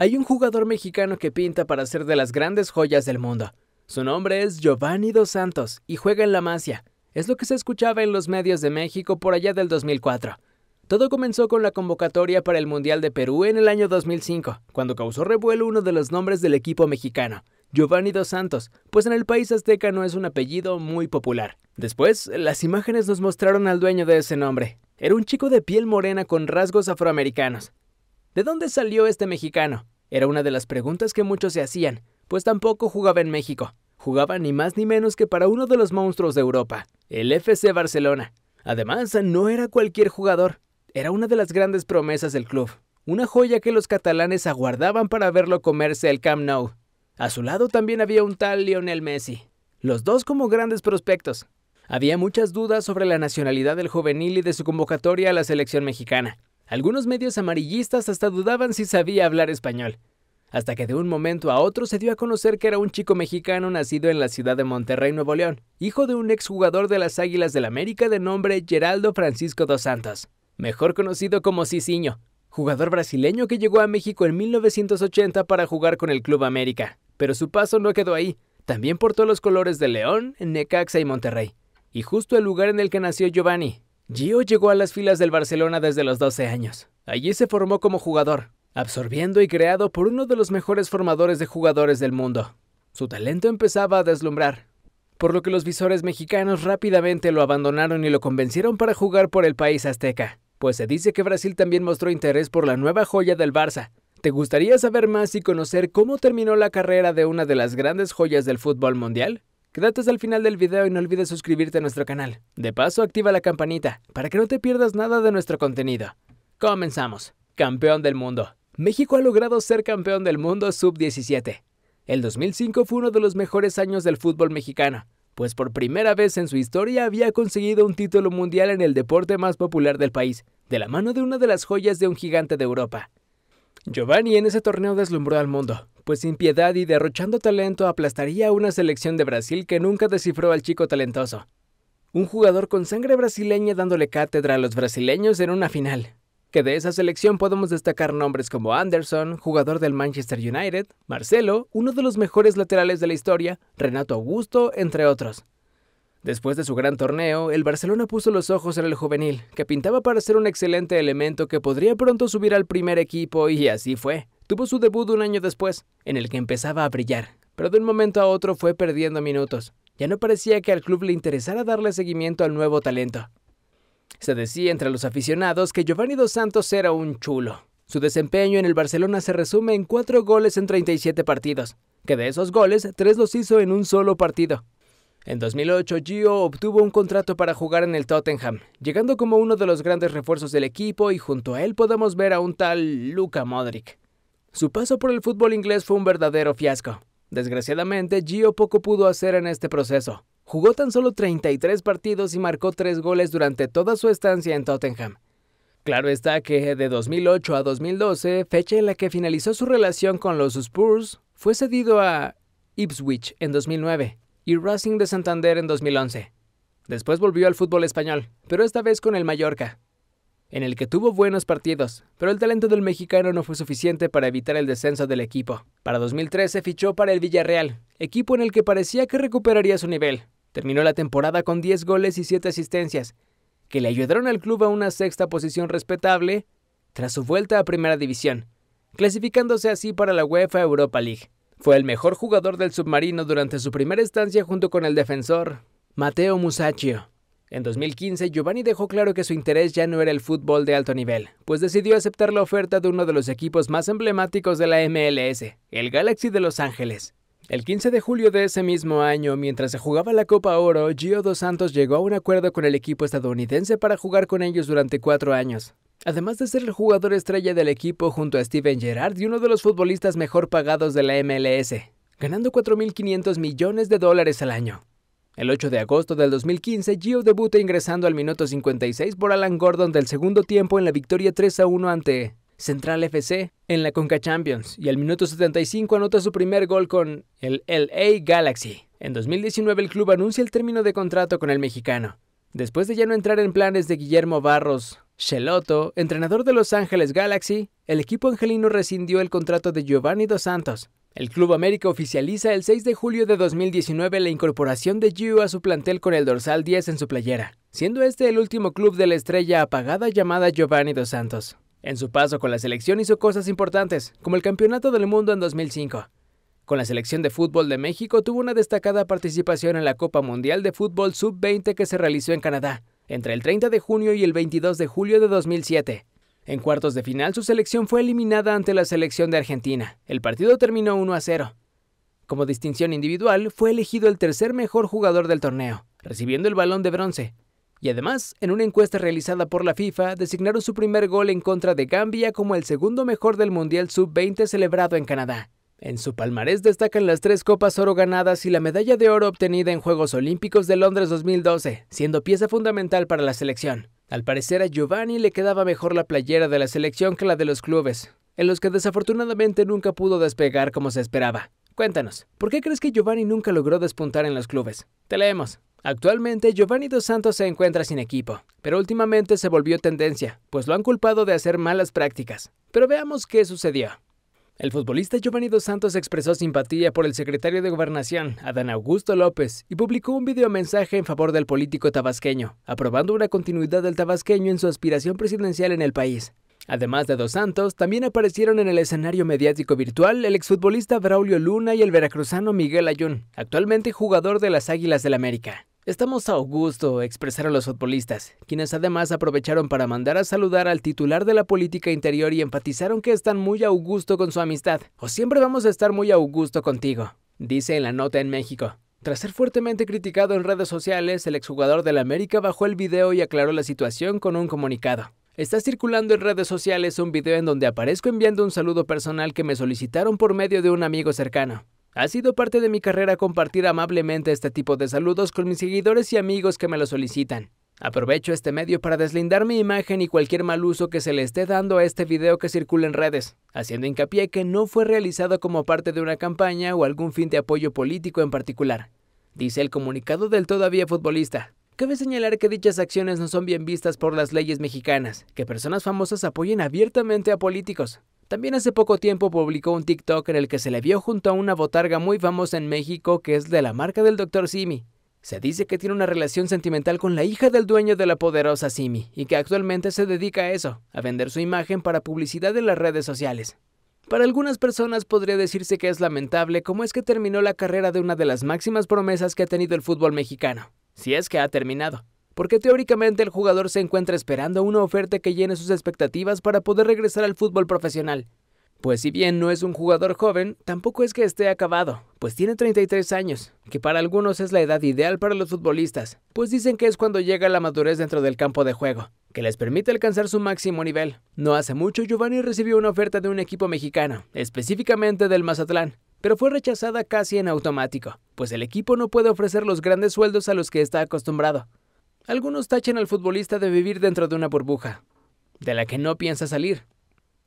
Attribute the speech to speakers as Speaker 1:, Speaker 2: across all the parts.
Speaker 1: Hay un jugador mexicano que pinta para ser de las grandes joyas del mundo. Su nombre es Giovanni Dos Santos y juega en la Masia. Es lo que se escuchaba en los medios de México por allá del 2004. Todo comenzó con la convocatoria para el Mundial de Perú en el año 2005, cuando causó revuelo uno de los nombres del equipo mexicano, Giovanni Dos Santos, pues en el país azteca no es un apellido muy popular. Después, las imágenes nos mostraron al dueño de ese nombre. Era un chico de piel morena con rasgos afroamericanos, ¿De dónde salió este mexicano? Era una de las preguntas que muchos se hacían, pues tampoco jugaba en México. Jugaba ni más ni menos que para uno de los monstruos de Europa, el FC Barcelona. Además, no era cualquier jugador, era una de las grandes promesas del club, una joya que los catalanes aguardaban para verlo comerse el Camp Nou. A su lado también había un tal Lionel Messi, los dos como grandes prospectos. Había muchas dudas sobre la nacionalidad del juvenil y de su convocatoria a la selección mexicana, algunos medios amarillistas hasta dudaban si sabía hablar español, hasta que de un momento a otro se dio a conocer que era un chico mexicano nacido en la ciudad de Monterrey, Nuevo León, hijo de un exjugador de las Águilas del América de nombre Geraldo Francisco dos Santos, mejor conocido como Cicinho, jugador brasileño que llegó a México en 1980 para jugar con el Club América. Pero su paso no quedó ahí, también portó los colores de León, Necaxa y Monterrey, y justo el lugar en el que nació Giovanni, Gio llegó a las filas del Barcelona desde los 12 años. Allí se formó como jugador, absorbiendo y creado por uno de los mejores formadores de jugadores del mundo. Su talento empezaba a deslumbrar, por lo que los visores mexicanos rápidamente lo abandonaron y lo convencieron para jugar por el país azteca, pues se dice que Brasil también mostró interés por la nueva joya del Barça. ¿Te gustaría saber más y conocer cómo terminó la carrera de una de las grandes joyas del fútbol mundial? Quédate hasta el final del video y no olvides suscribirte a nuestro canal. De paso, activa la campanita para que no te pierdas nada de nuestro contenido. Comenzamos. Campeón del mundo. México ha logrado ser campeón del mundo sub-17. El 2005 fue uno de los mejores años del fútbol mexicano, pues por primera vez en su historia había conseguido un título mundial en el deporte más popular del país, de la mano de una de las joyas de un gigante de Europa. Giovanni en ese torneo deslumbró al mundo, pues sin piedad y derrochando talento aplastaría a una selección de Brasil que nunca descifró al chico talentoso. Un jugador con sangre brasileña dándole cátedra a los brasileños en una final. Que de esa selección podemos destacar nombres como Anderson, jugador del Manchester United, Marcelo, uno de los mejores laterales de la historia, Renato Augusto, entre otros. Después de su gran torneo, el Barcelona puso los ojos en el juvenil, que pintaba para ser un excelente elemento que podría pronto subir al primer equipo y así fue. Tuvo su debut un año después, en el que empezaba a brillar, pero de un momento a otro fue perdiendo minutos. Ya no parecía que al club le interesara darle seguimiento al nuevo talento. Se decía entre los aficionados que Giovanni Dos Santos era un chulo. Su desempeño en el Barcelona se resume en cuatro goles en 37 partidos, que de esos goles, tres los hizo en un solo partido. En 2008, Gio obtuvo un contrato para jugar en el Tottenham, llegando como uno de los grandes refuerzos del equipo y junto a él podemos ver a un tal Luka Modric. Su paso por el fútbol inglés fue un verdadero fiasco. Desgraciadamente, Gio poco pudo hacer en este proceso. Jugó tan solo 33 partidos y marcó 3 goles durante toda su estancia en Tottenham. Claro está que de 2008 a 2012, fecha en la que finalizó su relación con los Spurs, fue cedido a Ipswich en 2009 y Racing de Santander en 2011. Después volvió al fútbol español, pero esta vez con el Mallorca, en el que tuvo buenos partidos, pero el talento del mexicano no fue suficiente para evitar el descenso del equipo. Para 2013 fichó para el Villarreal, equipo en el que parecía que recuperaría su nivel. Terminó la temporada con 10 goles y 7 asistencias, que le ayudaron al club a una sexta posición respetable tras su vuelta a Primera División, clasificándose así para la UEFA Europa League. Fue el mejor jugador del submarino durante su primera estancia junto con el defensor Mateo Musacchio. En 2015, Giovanni dejó claro que su interés ya no era el fútbol de alto nivel, pues decidió aceptar la oferta de uno de los equipos más emblemáticos de la MLS, el Galaxy de Los Ángeles. El 15 de julio de ese mismo año, mientras se jugaba la Copa Oro, Gio Dos Santos llegó a un acuerdo con el equipo estadounidense para jugar con ellos durante cuatro años. Además de ser el jugador estrella del equipo junto a Steven Gerrard y uno de los futbolistas mejor pagados de la MLS, ganando 4.500 millones de dólares al año. El 8 de agosto del 2015, Gio debuta ingresando al minuto 56 por Alan Gordon del segundo tiempo en la victoria 3 a 1 ante Central FC en la Conca Champions y al minuto 75 anota su primer gol con el LA Galaxy. En 2019 el club anuncia el término de contrato con el mexicano. Después de ya no entrar en planes de Guillermo Barros Shelotto, entrenador de Los Ángeles Galaxy, el equipo angelino rescindió el contrato de Giovanni Dos Santos. El Club América oficializa el 6 de julio de 2019 la incorporación de Giu a su plantel con el dorsal 10 en su playera, siendo este el último club de la estrella apagada llamada Giovanni Dos Santos. En su paso con la selección hizo cosas importantes, como el Campeonato del Mundo en 2005. Con la selección de fútbol de México tuvo una destacada participación en la Copa Mundial de Fútbol Sub-20 que se realizó en Canadá, entre el 30 de junio y el 22 de julio de 2007. En cuartos de final su selección fue eliminada ante la selección de Argentina. El partido terminó 1 a 0. Como distinción individual, fue elegido el tercer mejor jugador del torneo, recibiendo el balón de bronce. Y además, en una encuesta realizada por la FIFA, designaron su primer gol en contra de Gambia como el segundo mejor del Mundial Sub-20 celebrado en Canadá. En su palmarés destacan las tres Copas Oro ganadas y la medalla de oro obtenida en Juegos Olímpicos de Londres 2012, siendo pieza fundamental para la selección. Al parecer a Giovanni le quedaba mejor la playera de la selección que la de los clubes, en los que desafortunadamente nunca pudo despegar como se esperaba. Cuéntanos, ¿por qué crees que Giovanni nunca logró despuntar en los clubes? Te leemos. Actualmente Giovanni Dos Santos se encuentra sin equipo, pero últimamente se volvió tendencia, pues lo han culpado de hacer malas prácticas. Pero veamos qué sucedió. El futbolista Giovanni Dos Santos expresó simpatía por el secretario de Gobernación, Adán Augusto López, y publicó un videomensaje en favor del político tabasqueño, aprobando una continuidad del tabasqueño en su aspiración presidencial en el país. Además de Dos Santos, también aparecieron en el escenario mediático virtual el exfutbolista Braulio Luna y el veracruzano Miguel Ayun, actualmente jugador de las Águilas del América. Estamos a gusto, expresaron los futbolistas, quienes además aprovecharon para mandar a saludar al titular de la política interior y enfatizaron que están muy a gusto con su amistad, o siempre vamos a estar muy a gusto contigo, dice en la nota en México. Tras ser fuertemente criticado en redes sociales, el exjugador del América bajó el video y aclaró la situación con un comunicado. Está circulando en redes sociales un video en donde aparezco enviando un saludo personal que me solicitaron por medio de un amigo cercano. Ha sido parte de mi carrera compartir amablemente este tipo de saludos con mis seguidores y amigos que me lo solicitan. Aprovecho este medio para deslindar mi imagen y cualquier mal uso que se le esté dando a este video que circula en redes, haciendo hincapié que no fue realizado como parte de una campaña o algún fin de apoyo político en particular. Dice el comunicado del todavía futbolista. Cabe señalar que dichas acciones no son bien vistas por las leyes mexicanas, que personas famosas apoyen abiertamente a políticos, también hace poco tiempo publicó un TikTok en el que se le vio junto a una botarga muy famosa en México que es de la marca del Dr. Simi. Se dice que tiene una relación sentimental con la hija del dueño de la poderosa Simi y que actualmente se dedica a eso, a vender su imagen para publicidad en las redes sociales. Para algunas personas podría decirse que es lamentable cómo es que terminó la carrera de una de las máximas promesas que ha tenido el fútbol mexicano, si es que ha terminado porque teóricamente el jugador se encuentra esperando una oferta que llene sus expectativas para poder regresar al fútbol profesional. Pues si bien no es un jugador joven, tampoco es que esté acabado, pues tiene 33 años, que para algunos es la edad ideal para los futbolistas, pues dicen que es cuando llega la madurez dentro del campo de juego, que les permite alcanzar su máximo nivel. No hace mucho Giovanni recibió una oferta de un equipo mexicano, específicamente del Mazatlán, pero fue rechazada casi en automático, pues el equipo no puede ofrecer los grandes sueldos a los que está acostumbrado. Algunos tachan al futbolista de vivir dentro de una burbuja, de la que no piensa salir,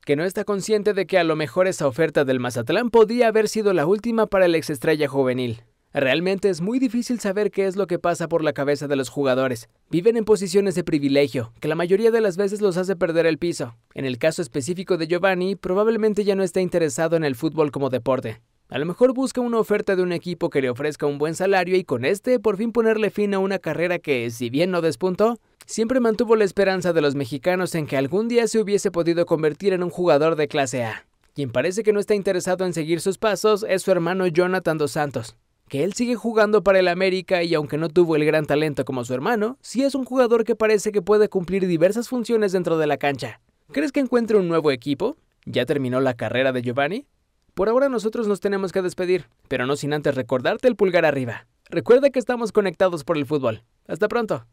Speaker 1: que no está consciente de que a lo mejor esa oferta del Mazatlán podía haber sido la última para el exestrella juvenil. Realmente es muy difícil saber qué es lo que pasa por la cabeza de los jugadores. Viven en posiciones de privilegio, que la mayoría de las veces los hace perder el piso. En el caso específico de Giovanni, probablemente ya no está interesado en el fútbol como deporte. A lo mejor busca una oferta de un equipo que le ofrezca un buen salario y con este por fin ponerle fin a una carrera que, si bien no despuntó, siempre mantuvo la esperanza de los mexicanos en que algún día se hubiese podido convertir en un jugador de clase A. Quien parece que no está interesado en seguir sus pasos es su hermano Jonathan Dos Santos, que él sigue jugando para el América y aunque no tuvo el gran talento como su hermano, sí es un jugador que parece que puede cumplir diversas funciones dentro de la cancha. ¿Crees que encuentre un nuevo equipo? ¿Ya terminó la carrera de Giovanni? Por ahora nosotros nos tenemos que despedir, pero no sin antes recordarte el pulgar arriba. Recuerda que estamos conectados por el fútbol. Hasta pronto.